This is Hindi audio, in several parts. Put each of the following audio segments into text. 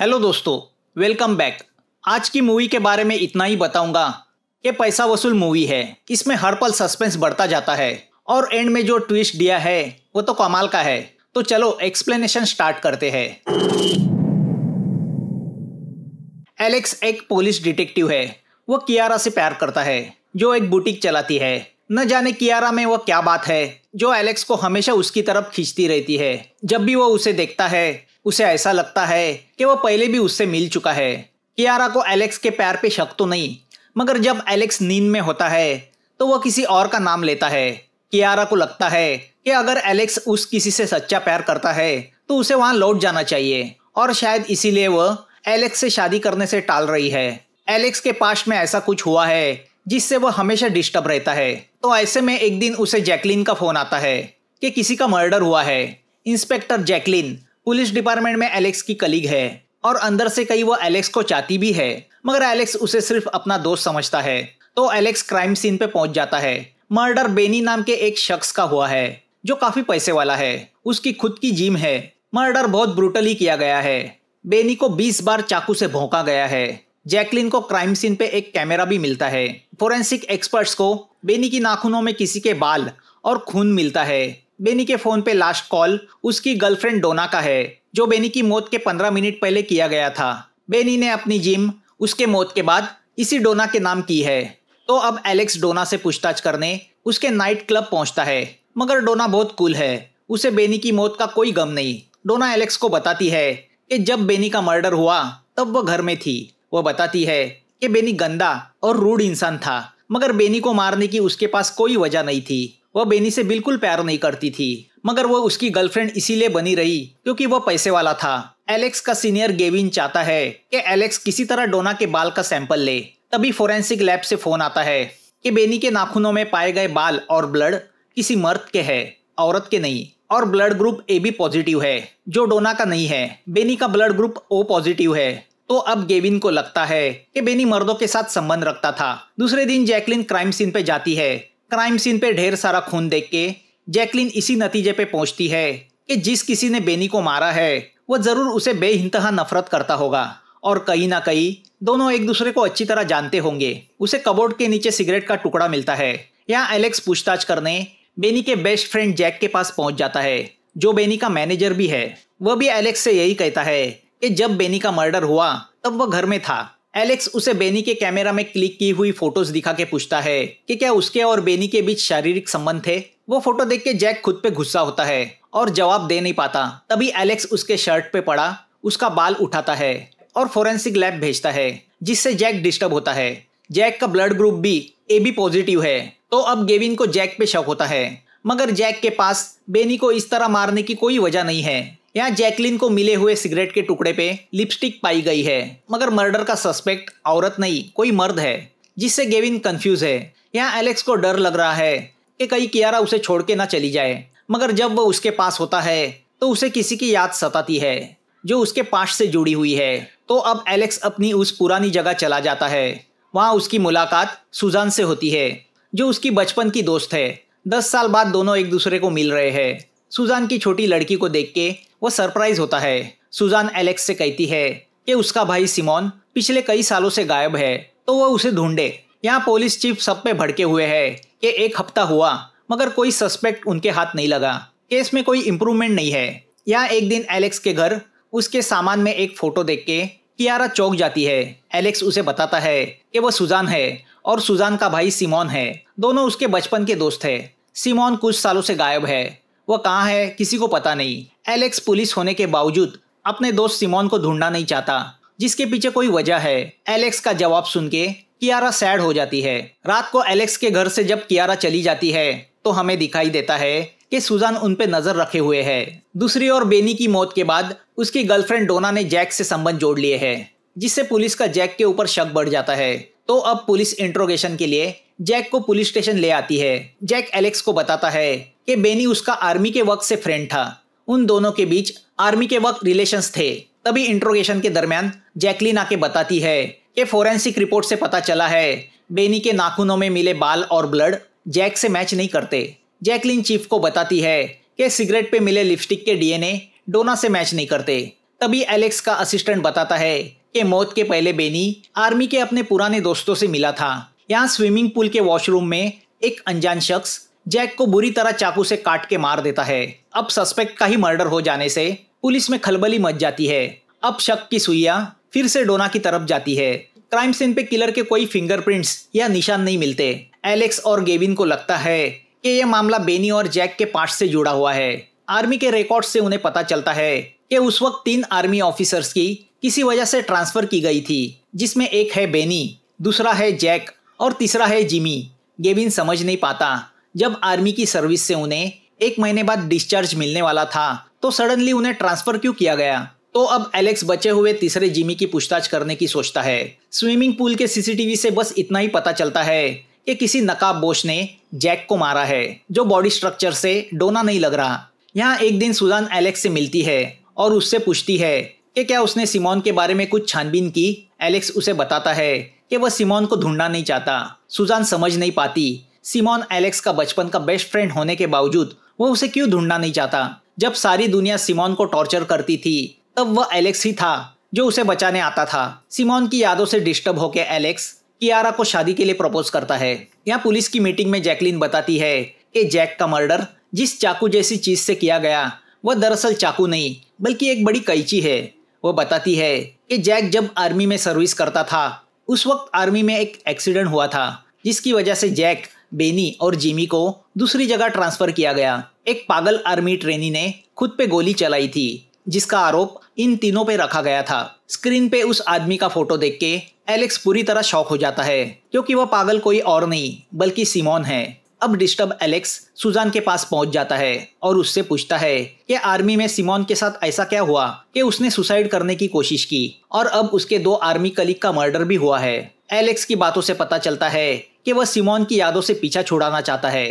हेलो दोस्तों वेलकम बैक आज की मूवी के बारे में इतना ही बताऊंगा ये पैसा वसूल मूवी है इसमें हर पल सस्पेंस बढ़ता जाता है और एंड में जो ट्विस्ट दिया है वो तो कमाल का है तो चलो एक्सप्लेनेशन स्टार्ट करते हैं एलेक्स एक पुलिस डिटेक्टिव है वो कियारा से प्यार करता है जो एक बुटीक चलाती है न जाने कियारा में वो क्या बात है जो एलेक्स को हमेशा उसकी तरफ खींचती रहती है जब भी वो उसे देखता है उसे ऐसा लगता है कि वह पहले भी उससे मिल चुका है कियारा को एलेक्स के पैर पे शक तो नहीं मगर जब एलेक्स नींद में होता है तो वह किसी और का नाम लेता है कियारा को लगता है कि अगर एलेक्स उस किसी से सच्चा प्यार करता है तो उसे वहां लौट जाना चाहिए और शायद इसीलिए वह एलेक्स से शादी करने से टाल रही है एलेक्स के पास में ऐसा कुछ हुआ है जिससे वह हमेशा डिस्टर्ब रहता है तो ऐसे में एक दिन उसे जैकलिन का फोन आता है कि किसी का मर्डर हुआ है इंस्पेक्टर जैकलिन पुलिस डिपार्टमेंट में एलेक्स की कलीग है और अंदर से कई वो एलेक्स को चाहती भी है मगर एलेक्स उसे सिर्फ अपना दोस्त समझता है तो एलेक्स क्राइम सीन पे पहुंच जाता है मर्डर बेनी नाम के एक शख्स का हुआ है जो काफी पैसे वाला है उसकी खुद की जिम है मर्डर बहुत ब्रूटली किया गया है बेनी को 20 बार चाकू से भोंका गया है जैकलिन को क्राइम सीन पे एक कैमरा भी मिलता है फोरेंसिक एक्सपर्ट्स को बेनी की नाखूनों में किसी के बाल और खून मिलता है बेनी के फोन पे लास्ट कॉल उसकी गर्लफ्रेंड डोना का है जो बेनी की मौत के पंद्रह मिनट पहले किया गया था बेनी ने अपनी जिम उसके मौत के बाद इसी डोना के नाम की है तो अब एलेक्स डोना से पूछताछ करने उसके नाइट क्लब पहुंचता है मगर डोना बहुत कूल है उसे बेनी की मौत का कोई गम नहीं डोना एलेक्स को बताती है कि जब बेनी का मर्डर हुआ तब वह घर में थी वह बताती है कि बेनी गंदा और रूढ़ इंसान था मगर बेनी को मारने की उसके पास कोई वजह नहीं थी वह बेनी से बिल्कुल प्यार नहीं करती थी मगर वह उसकी गर्लफ्रेंड इसीलिए बनी रही क्योंकि वह पैसे वाला था एलेक्स का सीनियर गेविन चाहता है कि एलेक्स किसी तरह डोना के बाल का सैंपल ले तभी फोरेंसिक लैब से फोन आता है कि बेनी के नाखूनों में पाए गए बाल और ब्लड किसी मर्द के है औरत के नहीं और ब्लड ग्रुप ए भी पॉजिटिव है जो डोना का नहीं है बेनी का ब्लड ग्रुप ओ पॉजिटिव है तो अब गेविन को लगता है कि बेनी मर्दों के साथ संबंध रखता था दूसरे दिन जैकलिन क्राइम सीन पे जाती है क्राइम सीन पे ढेर सारा खून देख के जैकलिन इसी नतीजे पे पहुंचती है कि जिस किसी ने बेनी को मारा है वो ज़रूर उसे बेइंतहा नफरत करता होगा और कहीं ना कहीं दोनों एक दूसरे को अच्छी तरह जानते होंगे उसे कबोर्ड के नीचे सिगरेट का टुकड़ा मिलता है यहाँ एलेक्स पूछताछ करने बेनी के बेस्ट फ्रेंड जैक के पास पहुंच जाता है जो बेनी का मैनेजर भी है वह भी एलेक्स से यही कहता है कि जब बेनी का मर्डर हुआ तब वह घर में था एलेक्स उसे बेनी के कैमरा में क्लिक की हुई फोटोज दिखा के पूछता है कि क्या उसके और बेनी के बीच शारीरिक संबंध थे वो फोटो देख के जैक खुद पे गुस्सा होता है और जवाब दे नहीं पाता तभी एलेक्स उसके शर्ट पे पड़ा उसका बाल उठाता है और फोरेंसिक लैब भेजता है जिससे जैक डिस्टर्ब होता है जैक का ब्लड ग्रुप भी ए बी पॉजिटिव है तो अब गेविन को जैक पे शक होता है मगर जैक के पास बेनी को इस तरह मारने की कोई वजह नहीं है यहाँ जैकलिन को मिले हुए सिगरेट के टुकड़े पे लिपस्टिक पाई गई है मगर मर्डर का सस्पेक्ट औरत नहीं कोई मर्द है जिससे गेविन कंफ्यूज है यहाँ एलेक्स को डर लग रहा है कि कहीं कियारा उसे छोड़ के ना चली जाए मगर जब वो उसके पास होता है तो उसे किसी की याद सताती है जो उसके पास से जुड़ी हुई है तो अब एलेक्स अपनी उस पुरानी जगह चला जाता है वहाँ उसकी मुलाकात सुजान से होती है जो उसकी बचपन की दोस्त है दस साल बाद दोनों एक दूसरे को मिल रहे हैं सुजान की छोटी लड़की को देख के वो सरप्राइज होता है सुजान एलेक्स से कहती है कि उसका भाई सिमोन पिछले कई सालों से गायब है तो वह उसे ढूंढे यहाँ पुलिस चीफ सब पे भड़के हुए है कि एक हफ्ता हुआ मगर कोई सस्पेक्ट उनके हाथ नहीं लगा केस में कोई इम्प्रूवमेंट नहीं है यहाँ एक दिन एलेक्स के घर उसके सामान में एक फोटो देख के कियारा चौक जाती है एलेक्स उसे बताता है कि वह सुजान है और सुजान का भाई सिमोन है दोनों उसके बचपन के दोस्त है सिमोन कुछ सालों से गायब है वह कहाँ है किसी को पता नहीं एलेक्स पुलिस होने के बावजूद अपने दोस्त सिमोन को ढूंढना नहीं चाहता जिसके पीछे कोई वजह है एलेक्स का जवाब सुन के कियारा सैड हो जाती है रात को एलेक्स के घर से जब कियारा चली जाती है तो हमें दिखाई देता है कि सुजान उन पे नजर रखे हुए है दूसरी ओर बेनी की मौत के बाद उसकी गर्लफ्रेंड डोना ने जैक से संबंध जोड़ लिए है जिससे पुलिस का जैक के ऊपर शक बढ़ जाता है तो अब पुलिस इंट्रोगेशन के लिए जैक को पुलिस स्टेशन ले आती है जैक एलेक्स को बताता है कि बेनी उसका आर्मी के वक्त से फ्रेंड था उन दोनों के बीच आर्मी के वक्त रिलेशंस थे तभी इंट्रोगेशन के दरमियान जैकलिन आके बताती है कि फोरेंसिक रिपोर्ट से पता चला है बेनी के नाखूनों में मिले बाल और ब्लड जैक से मैच नहीं करते जैकलिन चीफ को बताती है कि सिगरेट पे मिले लिपस्टिक के डीएनए डोना से मैच नहीं करते तभी एलेक्स का असिस्टेंट बताता है कि मौत के पहले बेनी आर्मी के अपने पुराने दोस्तों से मिला था यहाँ स्विमिंग पूल के वॉशरूम में एक अनजान शख्स जैक को बुरी तरह चाकू से काट के मार देता है अब सस्पेक्ट का ही मर्डर हो जाने से पुलिस में खलबली मच जाती है अब शक की सुइया फिर से डोना की तरफ जाती है क्राइम सीन पे किलर के कोई फिंगरप्रिंट्स या निशान नहीं मिलते एलेक्स और गेविन को लगता है कि यह मामला बेनी और जैक के पास से जुड़ा हुआ है आर्मी के रिकॉर्ड से उन्हें पता चलता है कि उस वक्त तीन आर्मी ऑफिसर्स की किसी वजह से ट्रांसफर की गई थी जिसमें एक है बेनी दूसरा है जैक और तीसरा है जिमी गेविन समझ नहीं पाता जब आर्मी की सर्विस से उन्हें एक महीने बाद डिस्चार्ज मिलने वाला था तो सडनली उन्हें ट्रांसफर क्यों किया गया तो अब एलेक्स बचे हुए तीसरे जिमी की पूछताछ करने की सोचता है स्विमिंग पूल के सीसीटीवी से बस इतना ही पता चलता है कि किसी नकाब बोश ने जैक को मारा है जो बॉडी स्ट्रक्चर से डोना नहीं लग रहा यहाँ एक दिन सुजान एलेक्स से मिलती है और उससे पूछती है कि क्या उसने सिमोन के बारे में कुछ छानबीन की एलेक्स उसे बताता है कि वह सिमोन को ढूंढना नहीं चाहता सुजान समझ नहीं पाती सिमोन एलेक्स का बचपन का बेस्ट फ्रेंड होने के बावजूद वह उसे क्यों ढूंढना नहीं चाहता जब सारी दुनिया सिमोन को टॉर्चर करती थी तब वह एलेक्स ही था जो उसे बचाने आता था सिमोन की यादों से डिस्टर्ब होकर एलेक्स कियारा को शादी के लिए प्रपोज करता है यहाँ पुलिस की मीटिंग में जैकलिन बताती है कि जैक का मर्डर जिस चाकू जैसी चीज से किया गया वह दरअसल चाकू नहीं बल्कि एक बड़ी कैची है वह बताती है कि जैक जब आर्मी में सर्विस करता था उस वक्त आर्मी में एक एक्सीडेंट हुआ था जिसकी वजह से जैक बेनी और जिमी को दूसरी जगह ट्रांसफर किया गया एक पागल आर्मी ट्रेनी ने खुद पे गोली चलाई थी जिसका आरोप इन तीनों पे रखा गया था स्क्रीन पे उस आदमी का फोटो देख के एलेक्स पूरी तरह शौक हो जाता है क्योंकि वह पागल कोई और नहीं बल्कि सिमोन है अब डिस्टर्ब एलेक्स सुजान के पास पहुंच जाता है और उससे पूछता है कि आर्मी में सिमोन के साथ ऐसा क्या हुआ कि उसने सुसाइड करने की कोशिश की और अब उसके दो आर्मी कलीग का मर्डर भी हुआ है एलेक्स की बातों से पता चलता है कि वह सिमोन की यादों से पीछा छुड़ाना चाहता है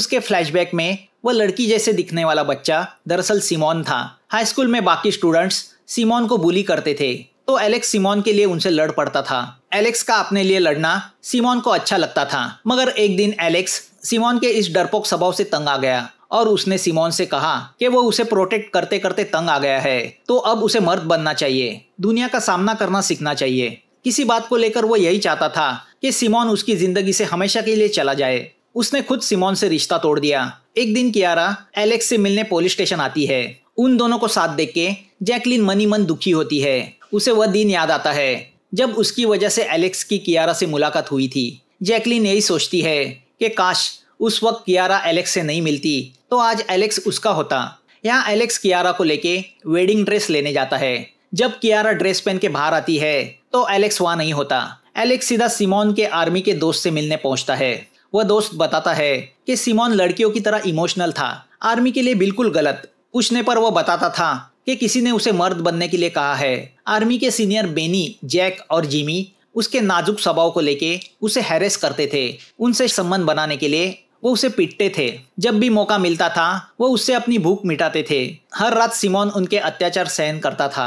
उसके फ्लैशबैक में वह लड़की जैसे दिखने वाला बच्चा दरअसल सिमोन था हाई स्कूल में बाकी स्टूडेंट्स सिमोन को बुली करते थे तो एलेक्स सिमोन के लिए उनसे लड़ पड़ता था एलेक्स का अपने लिए लड़ना सिमोन को अच्छा लगता था मगर एक दिन एलेक्स सिमोन के इस डरपोक स्वभाव से तंग आ गया और उसने सिमोन से कहा कि वो उसे प्रोटेक्ट करते करते तंग आ गया है तो अब उसे मर्द बनना चाहिए दुनिया का सामना करना सीखना चाहिए किसी बात को लेकर वो यही चाहता था कि सिमोन उसकी जिंदगी से हमेशा के लिए चला जाए उसने खुद सिमोन से रिश्ता तोड़ दिया एक दिन कियारा एलेक्स से मिलने पुलिस स्टेशन आती है उन दोनों को साथ देख के जैकलिन मनी मन दुखी होती है उसे वह दिन याद आता है जब उसकी वजह से एलेक्स की कियारा से मुलाकात हुई थी जैकलिन यही सोचती है कि काश उस वक्त कियारा एलेक्स से नहीं मिलती तो आज एलेक्स उसका होता यहाँ एलेक्स कियारा को लेके वेडिंग ड्रेस लेने जाता है जब कियारा ड्रेस पहन के बाहर आती है तो एलेक्स वहाँ नहीं होता एलेक्स सीधा सिमोन के आर्मी के दोस्त से मिलने पहुँचता है वह दोस्त बताता है कि सिमोन लड़कियों की तरह इमोशनल था आर्मी के लिए बिल्कुल गलत पूछने पर वह बताता था कि किसी ने उसे मर्द बनने के लिए कहा है आर्मी के सीनियर बेनी जैक और जिमी उसके नाजुक स्वभाव को लेके उसे हैरेस करते थे उनसे संबंध बनाने के लिए वो उसे पीटते थे जब भी मौका मिलता था वो उससे अपनी भूख मिटाते थे हर रात सिमोन उनके अत्याचार सहन करता था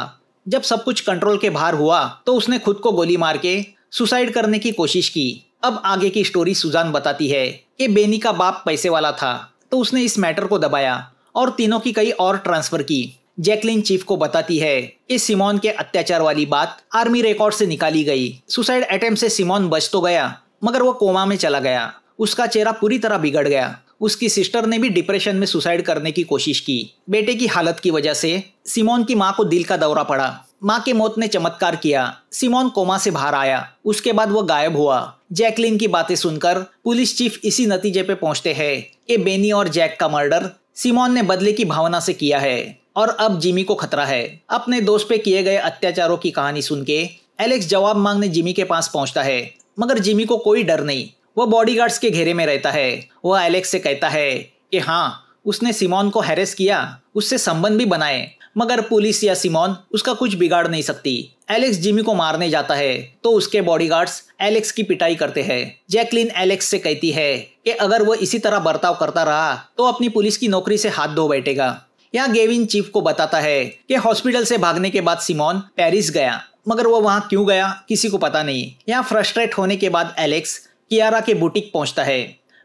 जब सब कुछ कंट्रोल के बाहर हुआ तो उसने खुद को गोली मार के सुसाइड करने की कोशिश की अब आगे की स्टोरी सुजान बताती है कि बेनी का बाप पैसे वाला था तो उसने इस मैटर को दबाया और तीनों की कई और ट्रांसफ़र की जैकलिन चीफ को बताती है इस सिमोन के अत्याचार वाली बात आर्मी रिकॉर्ड से निकाली गई सुसाइड अटेम्प्ट से सिमोन बच तो गया मगर वो कोमा में चला गया उसका चेहरा पूरी तरह बिगड़ गया उसकी सिस्टर ने भी डिप्रेशन में सुसाइड करने की कोशिश की बेटे की हालत की वजह से सिमोन की माँ को दिल का दौरा पड़ा माँ के मौत ने चमत्कार किया सिमोन कोमा से बाहर आया उसके बाद वो गायब हुआ जैकलिन की बातें सुनकर पुलिस चीफ इसी नतीजे पे पहुंचते हैं कि बेनी और जैक का मर्डर सिमोन ने बदले की भावना से किया है और अब जिमी को खतरा है अपने दोस्त पे किए गए अत्याचारों की कहानी सुन के एलेक्स जवाब मांगने जिमी के पास पहुंचता है मगर जिमी को कोई डर नहीं वह बॉडीगार्ड्स के घेरे में रहता है वह एलेक्स से कहता है कि हाँ उसने सिमोन को हैरेस किया उससे संबंध भी बनाए मगर पुलिस या सिमोन उसका कुछ बिगाड़ नहीं सकती एलेक्स जिमी को मारने जाता है तो उसके बॉडीगार्ड्स एलेक्स की पिटाई करते हैं जैकलिन एलेक्स से कहती है कि अगर वह इसी तरह बर्ताव करता रहा तो अपनी पुलिस की नौकरी से हाथ धो बैठेगा यहाँ गेविन चीफ को बताता है कि हॉस्पिटल से भागने के बाद सिमोन पेरिस गया मगर वो वहाँ क्यों गया किसी को पता नहीं यहाँ फ्रस्ट्रेट होने के बाद एलेक्स कियारा के बुटीक पहुँचता है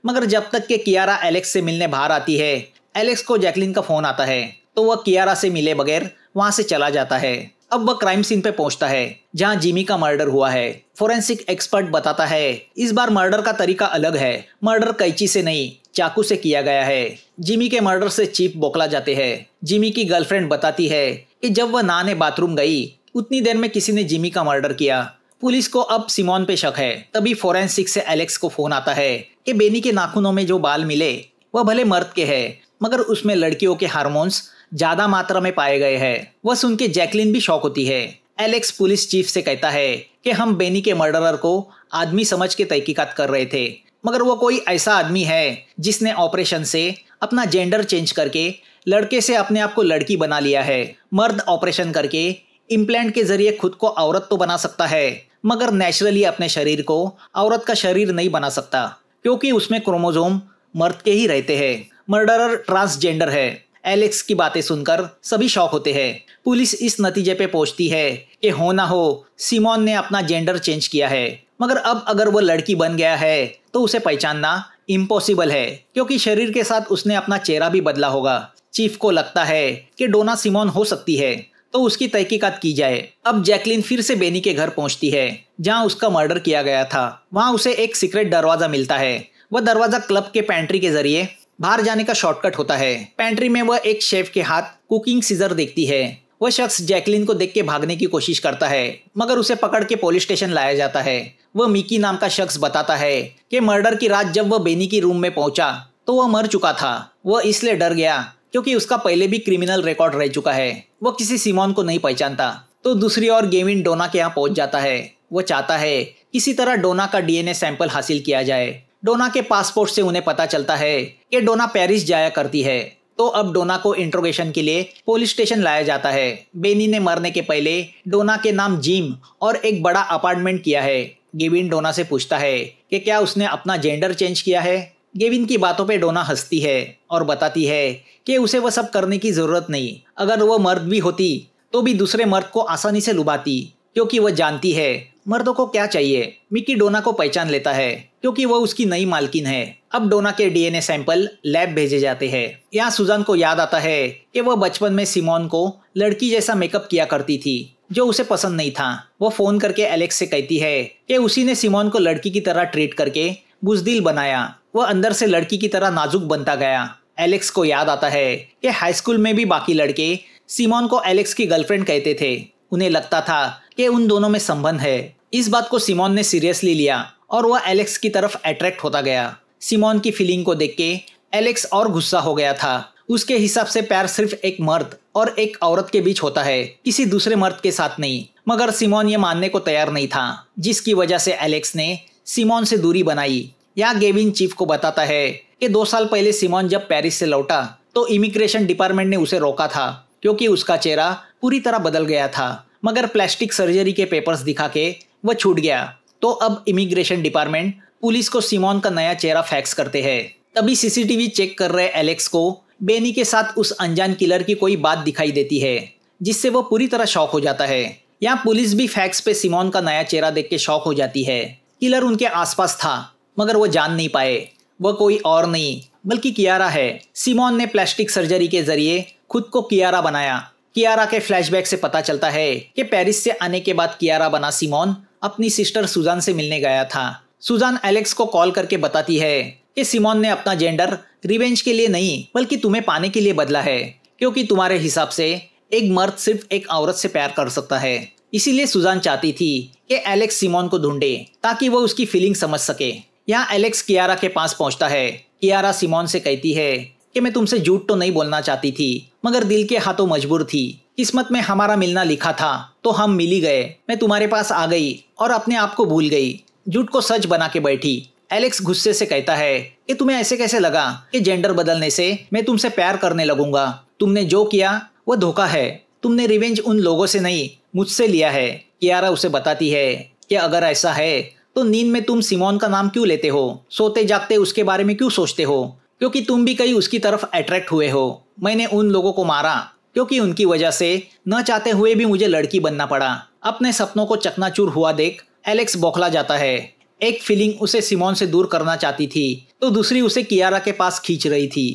मगर जब तक के कियारा एलेक्स से मिलने बाहर आती है एलेक्स को जैकलिन का फोन आता है तो वह कियारा से मिले बगैर वहाँ से चला जाता है अब वह क्राइम सीन पे पहुंचता है जहां जिमी का मर्डर हुआ है फोरेंसिक एक्सपर्ट बताता है इस बार मर्डर का तरीका अलग है मर्डर कैची से नहीं चाकू से किया गया है जिमी के मर्डर से चीप बोकला जाते हैं जिमी की गर्लफ्रेंड बताती है कि जब वह नाने बाथरूम गई उतनी देर में किसी ने जिमी का मर्डर किया पुलिस को अब सिमोन पे शक है तभी फोरेंसिक से एलेक्स को फोन आता है कि बेनी के नाखूनों में जो बाल मिले वह भले मर्द के है मगर उसमें लड़कियों के हार्मोन्स ज्यादा मात्रा में पाए गए हैं वह सुन के जैकलिन भी शौक होती है एलेक्स पुलिस चीफ से कहता है कि हम बेनी के मर्डरर को आदमी समझ के तहकीकात कर रहे थे मगर वो कोई ऐसा आदमी है जिसने ऑपरेशन से अपना जेंडर चेंज करके लड़के से अपने आप को लड़की बना लिया है मर्द ऑपरेशन करके इम्प्लांट के जरिए खुद को औरत तो बना सकता है मगर नेचुरली अपने शरीर को औरत का शरीर नहीं बना सकता क्योंकि उसमें क्रोमोजोम मर्द के ही रहते हैं मर्डरर ट्रांसजेंडर है एलेक्स की बातें सुनकर सभी शौक होते हैं पुलिस इस नतीजे पे पहुंचती है कि हो ना हो सिमोन ने अपना जेंडर चेंज किया है मगर अब अगर वो लड़की बन गया है तो उसे पहचानना इम्पॉसिबल है क्योंकि शरीर के साथ उसने अपना चेहरा भी बदला होगा चीफ को लगता है कि डोना सिमोन हो सकती है तो उसकी तहकीकात की जाए अब जैकलिन फिर से बेनी के घर पहुंचती है जहां उसका मर्डर किया गया था वहां उसे एक सीक्रेट दरवाजा मिलता है वह दरवाजा क्लब के पैंट्री के जरिए बाहर जाने का शॉर्टकट होता है पैंट्री में वह एक शेफ के हाथ कुकिंग सीजर देखती है वह शख्स जैकलिन को देख के भागने की कोशिश करता है मगर उसे पकड़ के पुलिस स्टेशन लाया जाता है वह मिकी नाम का शख्स बताता है कि मर्डर की रात जब वह बेनी की रूम में पहुंचा तो वह मर चुका था वह इसलिए डर गया क्योंकि उसका पहले भी क्रिमिनल रिकॉर्ड रह चुका है वह किसी सिमोन को नहीं पहचानता तो दूसरी ओर गेविन डोना के यहाँ पहुंच जाता है वह चाहता है किसी तरह डोना का डीएनए सैंपल हासिल किया जाए डोना के पासपोर्ट से उन्हें पता चलता है कि डोना पेरिस जाया करती है तो अब डोना को इंट्रोगेशन के लिए पुलिस स्टेशन लाया जाता है बेनी ने मरने के पहले डोना के नाम जिम और एक बड़ा अपार्टमेंट किया है गेविन डोना से पूछता है कि क्या उसने अपना जेंडर चेंज किया है गेविन की बातों पे डोना हंसती है और बताती है कि उसे वह सब करने की ज़रूरत नहीं अगर वह मर्द भी होती तो भी दूसरे मर्द को आसानी से लुभाती क्योंकि वह जानती है मर्दों को क्या चाहिए मिकी डोना को पहचान लेता है क्योंकि वह उसकी नई मालकिन है अब डोना के डीएनए सैंपल लैब भेजे जाते हैं यहाँ सुजान को याद आता है कि वह बचपन में सिमोन को लड़की जैसा मेकअप किया करती थी जो उसे पसंद नहीं था वो फोन करके एलेक्स से कहती है कि उसी ने सिमोन को लड़की की तरह ट्रीट करके बुजदिल बनाया वह अंदर से लड़की की तरह नाजुक बनता गया एलेक्स को याद आता है कि हाई स्कूल में भी बाकी लड़के सिमोन को एलेक्स की गर्लफ्रेंड कहते थे उन्हें लगता था कि उन दोनों में संबंध है इस बात को सिमोन ने सीरियसली लिया और वह एलेक्स की तरफ अट्रैक्ट होता गया सिमोन की फीलिंग को देख के एलेक्स और गुस्सा हो गया था उसके हिसाब से प्यार सिर्फ एक मर्द और एक औरत के बीच होता है किसी दूसरे मर्द के साथ नहीं मगर सिमोन ये मानने को तैयार नहीं था जिसकी वजह से एलेक्स ने सिमोन से दूरी बनाई या गेविन चीफ को बताता है कि दो साल पहले सिमोन जब पेरिस से लौटा तो इमिग्रेशन डिपार्टमेंट ने उसे रोका था क्योंकि उसका चेहरा पूरी तरह बदल गया था मगर प्लास्टिक सर्जरी के पेपर्स दिखा के वह छूट गया तो अब इमिग्रेशन डिपार्टमेंट पुलिस को सिमोन का नया चेहरा फैक्स करते हैं तभी सीसीटीवी चेक कर रहे एलेक्स को बेनी के साथ उस अनजान किलर की कोई बात दिखाई देती है जिससे वो पूरी तरह शौक हो जाता है यहाँ पुलिस भी फैक्स पे सिमोन का नया चेहरा देख के शौक हो जाती है किलर उनके आसपास था मगर वो जान नहीं पाए वह कोई और नहीं बल्कि कियारा है सिमोन ने प्लास्टिक सर्जरी के जरिए खुद को कियारा बनाया कियारा के फ्लैशबैक से पता चलता है कि पेरिस से आने के बाद कियारा बना सिमोन अपनी सिस्टर सुजान से मिलने गया था सुजान एलेक्स को कॉल करके बताती है कि सिमोन ने अपना जेंडर रिवेंज के लिए नहीं बल्कि तुम्हें पाने के लिए बदला है क्योंकि तुम्हारे हिसाब से एक मर्द सिर्फ एक औरत से प्यार कर सकता है इसीलिए सुजान चाहती थी कि एलेक्स सिमोन को ढूंढे ताकि वो उसकी फीलिंग समझ सके यहाँ एलेक्स कियारा के पास पहुंचता है कियारा सिमोन से कहती है कि मैं तुमसे झूठ तो नहीं बोलना चाहती थी मगर दिल के हाथों मजबूर थी किस्मत में हमारा मिलना लिखा था तो हम मिली गए मैं तुम्हारे पास आ गई और अपने आप को भूल गई झूठ को सच बना के बैठी एलेक्स गुस्से से कहता है कि तुम्हें ऐसे कैसे लगा कि जेंडर बदलने से मैं तुमसे प्यार करने लगूंगा तुमने जो किया वह धोखा है तुमने रिवेंज उन लोगों से नहीं मुझसे लिया है कियारा उसे बताती है कि अगर ऐसा है तो नींद में तुम सिमोन का नाम क्यों लेते हो सोते जागते उसके बारे में क्यों सोचते हो क्योंकि तुम भी कहीं उसकी तरफ अट्रैक्ट हुए हो मैंने उन लोगों को मारा क्योंकि उनकी वजह से न चाहते हुए भी मुझे लड़की बनना पड़ा अपने सपनों को चकनाचूर हुआ देख एलेक्स बौखला जाता है एक फीलिंग उसे सिमोन से दूर करना चाहती थी तो दूसरी उसे कियारा के पास खींच रही थी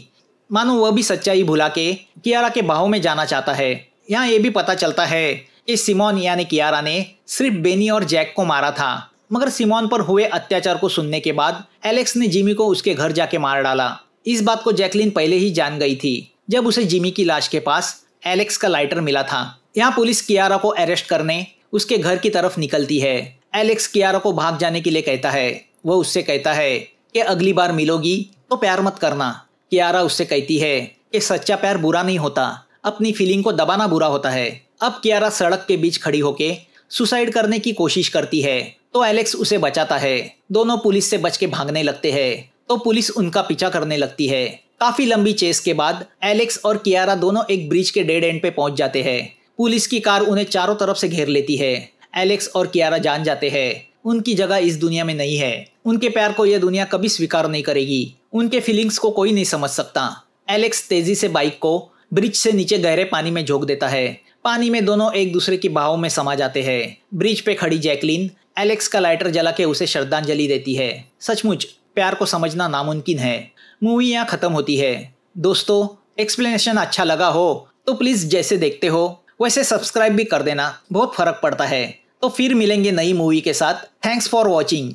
मानो वह भी सच्चाई भुला के कियारा के भाव में जाना चाहता है यहाँ ये भी पता चलता है कि सिमोन यानी कियारा ने सिर्फ बेनी और जैक को मारा था मगर सिमोन पर हुए अत्याचार को सुनने के बाद एलेक्स ने जिमी को उसके घर जाके मार डाला इस बात को जैकलिन पहले ही जान गई थी जब उसे जिमी की लाश के पास एलेक्स का लाइटर मिला था यहाँ पुलिस कियारा को अरेस्ट करने उसके घर की तरफ निकलती है एलेक्स कियारा को भाग जाने के लिए कहता है वह उससे कहता है कि अगली बार मिलोगी तो प्यार मत करना कियारा उससे कहती है कि सच्चा प्यार बुरा नहीं होता अपनी फीलिंग को दबाना बुरा होता है अब कियारा सड़क के बीच खड़ी होके सुसाइड करने की कोशिश करती है तो एलेक्स उसे बचाता है दोनों पुलिस से बच के भागने लगते हैं तो पुलिस उनका पीछा करने लगती है काफी लंबी चेस के बाद एलेक्स और कियारा दोनों एक ब्रिज के डेड एंड पे पहुंच जाते हैं पुलिस की कार उन्हें चारों तरफ से घेर लेती है एलेक्स और कियारा जान जाते हैं उनकी जगह इस दुनिया में नहीं है उनके प्यार को यह दुनिया कभी स्वीकार नहीं करेगी उनके फीलिंग्स को कोई नहीं समझ सकता एलेक्स तेजी से बाइक को ब्रिज से नीचे गहरे पानी में झोंक देता है पानी में दोनों एक दूसरे की बाहों में समा जाते हैं ब्रिज पे खड़ी जैकलिन एलेक्स का लाइटर जला के उसे श्रद्धांजलि देती है सचमुच प्यार को समझना नामुमकिन है मूवी यहाँ ख़त्म होती है दोस्तों एक्सप्लेनेशन अच्छा लगा हो तो प्लीज़ जैसे देखते हो वैसे सब्सक्राइब भी कर देना बहुत फ़र्क पड़ता है तो फिर मिलेंगे नई मूवी के साथ थैंक्स फॉर वॉचिंग